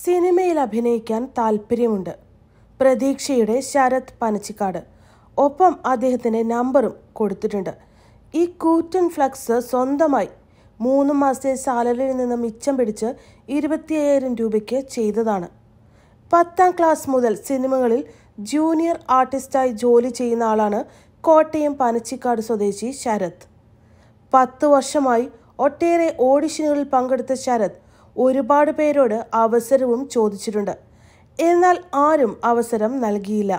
സിനിമയിൽ അഭിനയിക്കാൻ താല്പര്യമുണ്ട് പ്രതീക്ഷയുടെ ശരത് പനച്ചിക്കാട് ഒപ്പം അദ്ദേഹത്തിൻ്റെ നമ്പറും കൊടുത്തിട്ടുണ്ട് ഈ കൂറ്റൻ ഫ്ലക്സ് സ്വന്തമായി മൂന്ന് മാസത്തെ സാലറിയിൽ നിന്ന് മിച്ചം പിടിച്ച് ഇരുപത്തിയ്യായിരം രൂപയ്ക്ക് ചെയ്തതാണ് പത്താം ക്ലാസ് മുതൽ സിനിമകളിൽ ജൂനിയർ ആർട്ടിസ്റ്റായി ജോലി ചെയ്യുന്ന ആളാണ് കോട്ടയം പനച്ചിക്കാട് സ്വദേശി ശരത് പത്ത് വർഷമായി ഒട്ടേറെ ഓഡിഷനുകളിൽ പങ്കെടുത്ത ശരത് ഒരുപാട് പേരോട് അവസരവും ചോദിച്ചിട്ടുണ്ട് എന്നാൽ ആരും അവസരം നൽകിയില്ല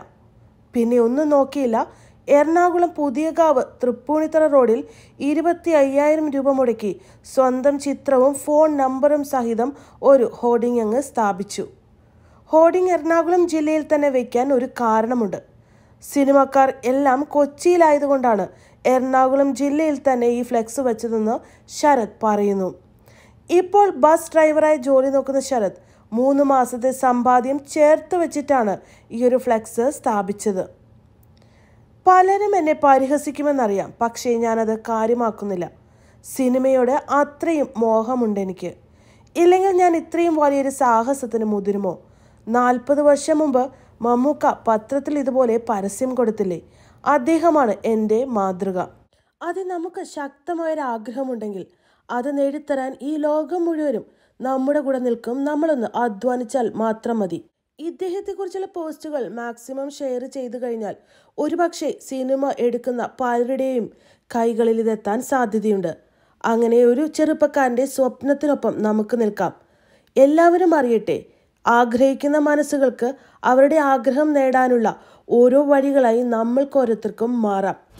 പിന്നെ ഒന്നും നോക്കിയില്ല എറണാകുളം പുതിയകാവ് തൃപ്പൂണിത്തറ റോഡിൽ ഇരുപത്തി അയ്യായിരം രൂപ മുടക്കി സ്വന്തം ചിത്രവും ഫോൺ നമ്പറും സഹിതം ഒരു ഹോർഡിംഗ് അങ്ങ് സ്ഥാപിച്ചു ഹോർഡിംഗ് എറണാകുളം ജില്ലയിൽ തന്നെ വയ്ക്കാൻ ഒരു കാരണമുണ്ട് സിനിമക്കാർ എല്ലാം കൊച്ചിയിലായതുകൊണ്ടാണ് എറണാകുളം ജില്ലയിൽ തന്നെ ഈ ഫ്ലെക്സ് വെച്ചതെന്ന് ശരത് പറയുന്നു ഇപ്പോൾ ബസ് ഡ്രൈവറായി ജോലി നോക്കുന്ന ശരത് മൂന്ന് മാസത്തെ സമ്പാദ്യം ചേർത്ത് വെച്ചിട്ടാണ് ഈ ഒരു ഫ്ലെക്സ് സ്ഥാപിച്ചത് പലരും എന്നെ പരിഹസിക്കുമെന്നറിയാം പക്ഷേ ഞാനത് കാര്യമാക്കുന്നില്ല സിനിമയോട് അത്രയും മോഹമുണ്ട് എനിക്ക് ഇല്ലെങ്കിൽ ഞാൻ ഇത്രയും വലിയൊരു സാഹസത്തിന് മുതിരുമോ നാൽപ്പത് വർഷം മുമ്പ് മമ്മൂക്ക പത്രത്തിൽ ഇതുപോലെ പരസ്യം കൊടുത്തില്ലേ അദ്ദേഹമാണ് എൻ്റെ മാതൃക അത് നമുക്ക് ശക്തമായൊരാഗ്രഹമുണ്ടെങ്കിൽ അത് നേടിത്തരാൻ ഈ ലോകം മുഴുവനും നമ്മുടെ കൂടെ നിൽക്കും നമ്മളൊന്ന് അധ്വാനിച്ചാൽ മാത്രം മതി ഇദ്ദേഹത്തെക്കുറിച്ചുള്ള പോസ്റ്റുകൾ മാക്സിമം ഷെയർ ചെയ്തു കഴിഞ്ഞാൽ ഒരുപക്ഷെ സിനിമ എടുക്കുന്ന പലരുടെയും കൈകളിൽ ഇതെത്താൻ സാധ്യതയുണ്ട് അങ്ങനെ ഒരു ചെറുപ്പക്കാരൻ്റെ സ്വപ്നത്തിനൊപ്പം നമുക്ക് നിൽക്കാം എല്ലാവരും അറിയട്ടെ ആഗ്രഹിക്കുന്ന മനസ്സുകൾക്ക് അവരുടെ ആഗ്രഹം നേടാനുള്ള ഓരോ വഴികളായി നമ്മൾക്ക് ഓരോരുത്തർക്കും മാറാം